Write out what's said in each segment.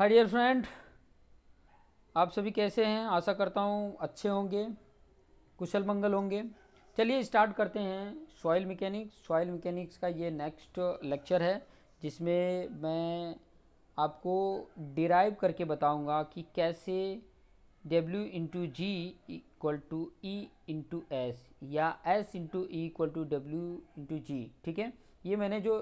hi dear friend आप सभी कैसे हैं आशा करता हूँ अच्छे होंगे कुशल मंगल होंगे चलिए स्टार्ट करते हैं सॉइल मैकेनिक्स सॉइल मैकेनिक्स का ये नेक्स्ट लेक्चर है जिसमें मैं आपको डिराइव करके बताऊंगा कि कैसे W into G equal to E into S या S into E equal to W into G ठीक है ये मैंने जो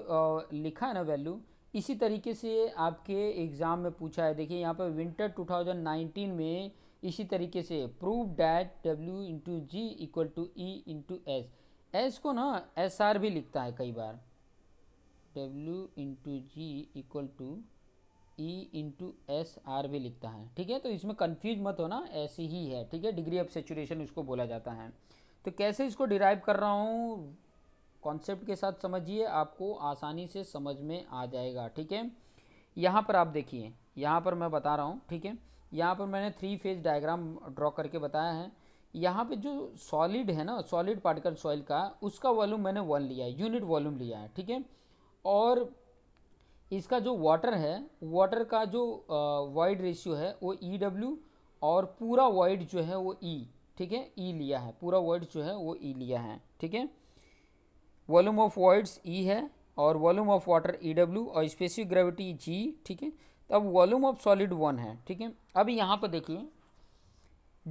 लिखा है ना वैल्यू इसी तरीके से आपके एग्ज़ाम में पूछा है देखिए यहाँ पर विंटर 2019 में इसी तरीके से prove that W into G equal to E into S S को ना एस आर भी लिखता है कई बार W into G equal to E into S R भी लिखता है ठीक है तो इसमें कन्फ्यूज मत होना ऐसी ही है ठीक है डिग्री ऑफ सेचुरेशन उसको बोला जाता है तो कैसे इसको डिराइव कर रहा हूँ कॉन्सेप्ट के साथ समझिए आपको आसानी से समझ में आ जाएगा ठीक है यहाँ पर आप देखिए यहाँ पर मैं बता रहा हूँ ठीक है यहाँ पर मैंने थ्री फेज डायग्राम ड्रॉ करके बताया है यहाँ पे जो सॉलिड है ना सॉलिड पार्टिकल सॉइल का उसका वॉल्यूम मैंने वन लिया है यूनिट वॉल्यूम लिया है ठीक है और इसका जो वाटर है वाटर का जो वाइड रेशियो है वो ई e डब्ल्यू और पूरा वाइड जो है वो ई e, ठीक है ई e लिया है पूरा वाइड जो है वो ई लिया है ठीक है volume of voids E e है और volume of water E e W और स्पेसिफिक ग्रेविटी जी ठीक है तो अब वॉल्यूम ऑफ सॉलिड वन है ठीक है अब यहाँ पर देखिए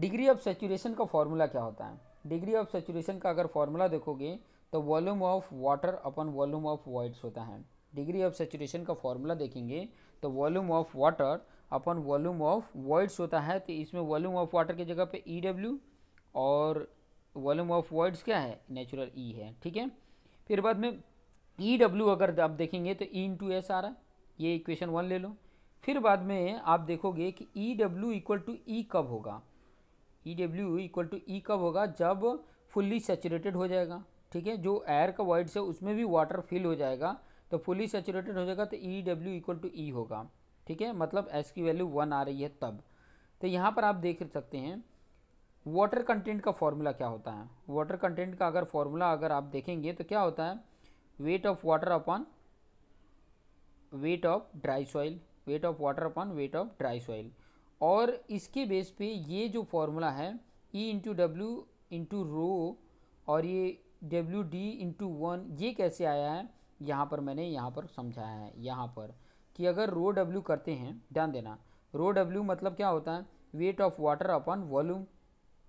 डिग्री ऑफ सेचुरेशन का फॉर्मूला क्या होता है डिग्री ऑफ सेचुरेशन का अगर फॉर्मूला देखोगे तो volume of water upon volume of voids होता है डिग्री ऑफ सेचुरेशन का फॉर्मूला देखेंगे तो volume of water upon volume of voids होता है तो इसमें वॉल्यूम ऑफ वाटर की जगह पे ई e डब्ल्यू और वॉल्यूम ऑफ वॉइड्स क्या है नेचुरल ई e है ठीक है फिर बाद में ई e डब्ल्यू अगर आप देखेंगे तो ई इंटू एस आ रहा है ये इक्वेशन वन ले लो फिर बाद में आप देखोगे कि E W equal to E कब होगा E W equal to E कब होगा जब फुल्ली सेचुरेटेड हो जाएगा ठीक है जो एयर का वाइड्स है उसमें भी वाटर फिल हो जाएगा तो फुल्ली सेचुरेटेड हो जाएगा तो E W equal to E होगा ठीक है मतलब एस की वैल्यू वन आ रही है तब तो यहाँ पर आप देख सकते हैं वाटर कंटेंट का फॉर्मूला क्या होता है वाटर कंटेंट का अगर फॉर्मूला अगर आप देखेंगे तो क्या होता है weight of water upon weight of dry soil weight of water upon weight of dry soil और इसके बेस पे ये जो फॉर्मूला है E into W into rho और ये डब्ल्यू डी इंटू वन ये कैसे आया है यहाँ पर मैंने यहाँ पर समझाया है यहाँ पर कि अगर रो डब्ल्यू करते हैं ध्यान देना रो डब्ल्यू मतलब क्या होता है weight of water upon volume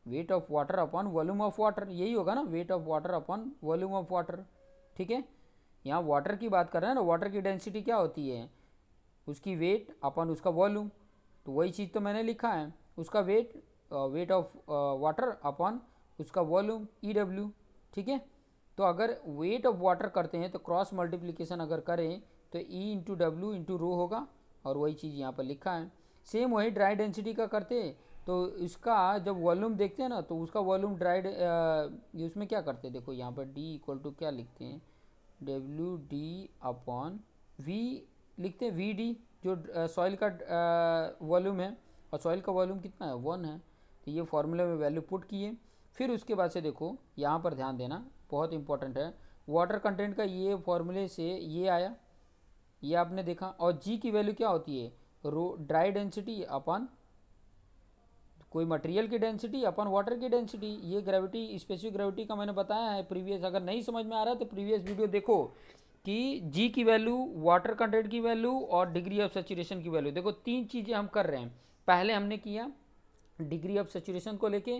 weight of water upon volume of water यही होगा ना weight of water upon volume of water ठीक है यहाँ वाटर की बात कर रहे हैं ना वाटर की डेंसिटी क्या होती है उसकी वेट अपन उसका वॉल्यूम तो वही चीज़ तो मैंने लिखा है उसका weight weight of water upon उसका वॉल्यूम ई डब्ल्यू ठीक है तो अगर वेट ऑफ वाटर करते हैं तो क्रॉस मल्टीप्लिकेशन अगर करें तो E into W into rho होगा और वही चीज़ यहाँ पर लिखा है सेम वही ड्राई डेंसिटी का करते तो इसका जब वॉल्यूम देखते हैं ना तो उसका वॉल्यूम ड्राइड उसमें क्या करते हैं देखो यहाँ पर डी इक्वल टू क्या लिखते हैं डब्ल्यू डी अपॉन वी लिखते हैं वी डी जो सॉइल का वॉल्यूम है और सॉइल का वॉल्यूम कितना है वन है तो ये फॉर्मूले में वैल्यू पुट किए फिर उसके बाद से देखो यहाँ पर ध्यान देना बहुत इंपॉर्टेंट है वाटर कंटेंट का ये फॉर्मूले से ये आया ये आपने देखा और जी की वैल्यू क्या होती है रो ड्राई डेंसिटी अपॉन कोई मटेरियल की डेंसिटी अपन वाटर की डेंसिटी ये ग्रेविटी स्पेसिफिक ग्रेविटी का मैंने बताया है प्रीवियस अगर नहीं समझ में आ रहा है तो प्रीवियस वीडियो देखो कि जी की वैल्यू वाटर कंटेंट की वैल्यू और डिग्री ऑफ सेचुरेशन की वैल्यू देखो तीन चीज़ें हम कर रहे हैं पहले हमने किया डिग्री ऑफ सेचुरेशन को लेके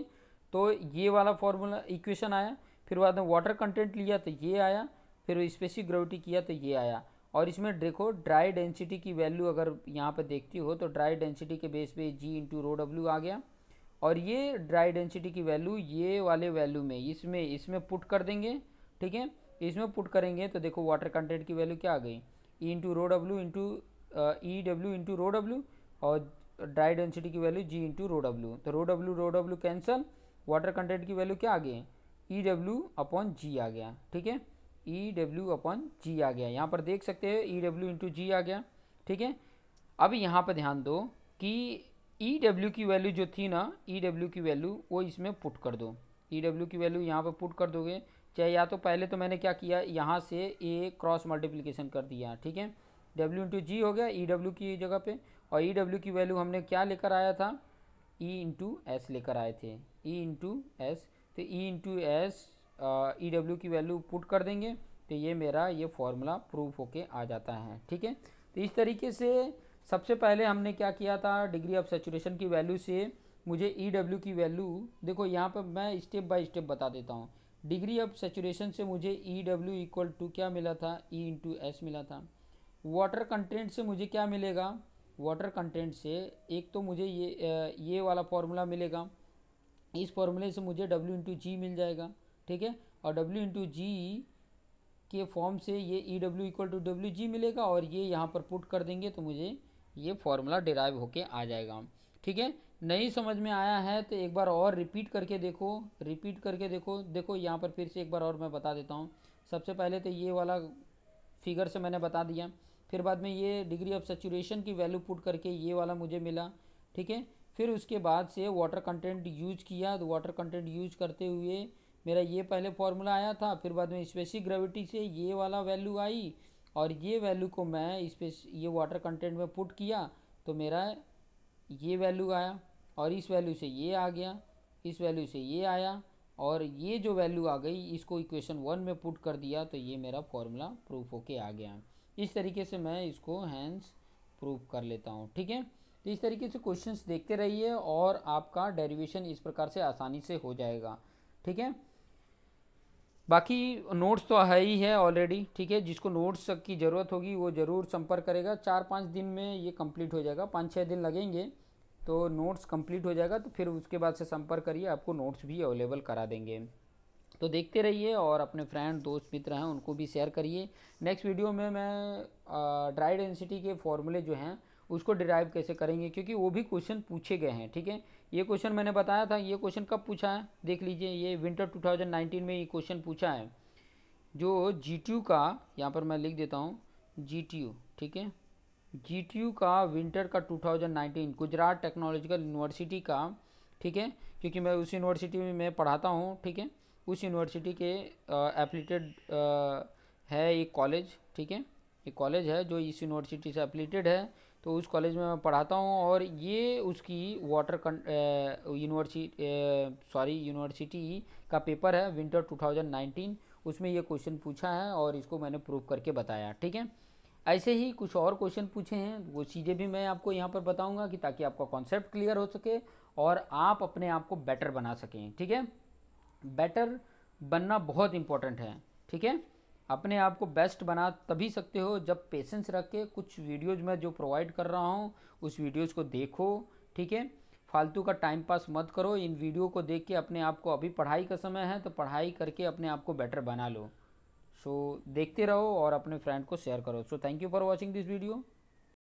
तो ये वाला फॉर्मूला इक्वेशन आया फिर बाद में वाटर कंटेंट लिया तो ये आया फिर स्पेसिफिक ग्रेविटी किया तो ये आया और इसमें देखो ड्राई डेंसिटी की वैल्यू अगर यहाँ पर देखती हो तो ड्राई डेंसिटी के बेस पे जी इंटू रो डब्ल्यू आ गया और ये ड्राई डेंसिटी की वैल्यू ये वाले वैल्यू में इसमें इसमें पुट कर देंगे ठीक है इसमें पुट करेंगे तो देखो वाटर कंटेंट की वैल्यू क्या आ गई E into rho W into E W into rho W और ड्राई डेंसिटी की value G into rho W तो rho W rho W cancel water content की वैल्यू क्या आ गई ई डब्ल्यू अपॉन जी आ गया ठीक है ई डब्ल्यू अपॉन जी आ गया यहाँ पर देख सकते हैं ई डब्ल्यू इंटू जी आ गया ठीक है अब यहाँ पर ध्यान दो कि ई e डब्ल्यू की वैल्यू जो थी ना ई e डब्ल्यू की वैल्यू वो इसमें पुट कर दो ई e डब्ल्यू की वैल्यू यहाँ पर पुट कर दोगे चाहे या तो पहले तो मैंने क्या किया यहाँ से ए क्रॉस मल्टीप्लिकेशन कर दिया ठीक है डब्ल्यू इंटू जी हो गया ई डब्ल्यू की जगह पे और ई डब्ल्यू की वैल्यू हमने क्या लेकर आया था ई इंटू एस लेकर आए थे ई इंटू एस तो E into S E W की वैल्यू पुट कर देंगे तो ये मेरा ये फॉर्मूला प्रूफ होके आ जाता है ठीक है तो इस तरीके से सबसे पहले हमने क्या किया था डिग्री ऑफ सेचुरेशन की वैल्यू से मुझे ई e डब्ल्यू की वैल्यू देखो यहाँ पर मैं स्टेप बाय स्टेप बता देता हूँ डिग्री ऑफ सेचुरेशन से मुझे ई डब्ल्यू इक्वल टू क्या मिला था ई इंटू एस मिला था वाटर कंटेंट से मुझे क्या मिलेगा वाटर कंटेंट से एक तो मुझे ये ये वाला फॉर्मूला मिलेगा इस फॉर्मूले से मुझे डब्ल्यू इंटू जी मिल जाएगा ठीक है और डब्ल्यू इंटू जी के फॉर्म से ये E W equal to W G मिलेगा और ये यहाँ पर पुट कर देंगे तो मुझे ये फॉर्मूला डिराइव होके आ जाएगा ठीक है नहीं समझ में आया है तो एक बार और रिपीट करके देखो रिपीट करके देखो देखो यहाँ पर फिर से एक बार और मैं बता देता हूँ सबसे पहले तो ये वाला फिगर से मैंने बता दिया फिर बाद में ये डिग्री ऑफ सेचुरेशन की वैल्यू पुट करके ये वाला मुझे मिला ठीक है फिर उसके बाद से वाटर कंटेंट यूज किया तो वाटर कंटेंट यूज करते हुए मेरा ये पहले फॉर्मूला आया था फिर बाद में स्पेसिक ग्रेविटी से ये वाला वैल्यू आई और ये वैल्यू को मैं इस पर ये वाटर कंटेंट में पुट किया तो मेरा ये वैल्यू आया और इस वैल्यू से ये आ गया इस वैल्यू से ये आया और ये जो वैल्यू आ गई इसको इक्वेशन वन में पुट कर दिया तो ये मेरा फॉर्मूला प्रूफ होके आ गया इस तरीके से मैं इसको हैंस प्रूफ कर लेता हूँ ठीक है तो इस तरीके से क्वेश्चंस देखते रहिए और आपका डेरिवेशन इस प्रकार से आसानी से हो जाएगा ठीक है बाकी नोट्स तो है ही है ऑलरेडी ठीक है जिसको नोट्स की ज़रूरत होगी वो ज़रूर संपर्क करेगा चार पाँच दिन में ये कंप्लीट हो जाएगा पाँच छः दिन लगेंगे तो नोट्स कंप्लीट हो जाएगा तो फिर उसके बाद से संपर्क करिए आपको नोट्स भी अवेलेबल करा देंगे तो देखते रहिए और अपने फ्रेंड दोस्त मित्र हैं उनको भी शेयर करिए नेक्स्ट वीडियो में मैं ड्राई डेंसिटी के फॉर्मूले जो हैं उसको डिराइव कैसे करेंगे क्योंकि वो भी क्वेश्चन पूछे गए हैं ठीक है ये क्वेश्चन मैंने बताया था ये क्वेश्चन कब पूछा है देख लीजिए ये विंटर 2019 में ये क्वेश्चन पूछा है जो जी का यहाँ पर मैं लिख देता हूँ जी ठीक है जी का विंटर का 2019 गुजरात टेक्नोलॉजिकल यूनिवर्सिटी का ठीक है क्योंकि मैं उस यूनिवर्सिटी में मैं पढ़ाता हूँ ठीक है उस यूनिवर्सिटी के एफिलेटेड है एक कॉलेज ठीक है एक कॉलेज है जो इस यूनिवर्सिटी से अपलेटेड है तो उस कॉलेज में मैं पढ़ाता हूँ और ये उसकी वाटर यूनिवर्सिटी सॉरी यूनिवर्सिटी का पेपर है विंटर 2019 उसमें ये क्वेश्चन पूछा है और इसको मैंने प्रूव करके बताया ठीक है ऐसे ही कुछ और क्वेश्चन पूछे हैं वो चीज़ें भी मैं आपको यहाँ पर बताऊँगा कि ताकि आपका कॉन्सेप्ट क्लियर हो सके और आप अपने आप को बेटर बना सकें ठीक है बेटर बनना बहुत इम्पोर्टेंट है ठीक है अपने आप को बेस्ट बना तभी सकते हो जब पेशेंस रख के कुछ वीडियोज़ में जो प्रोवाइड कर रहा हूँ उस वीडियोज़ को देखो ठीक है फालतू का टाइम पास मत करो इन वीडियो को देख के अपने आप को अभी पढ़ाई का समय है तो पढ़ाई करके अपने आप को बेटर बना लो सो so, देखते रहो और अपने फ्रेंड को शेयर करो so thank you for watching this video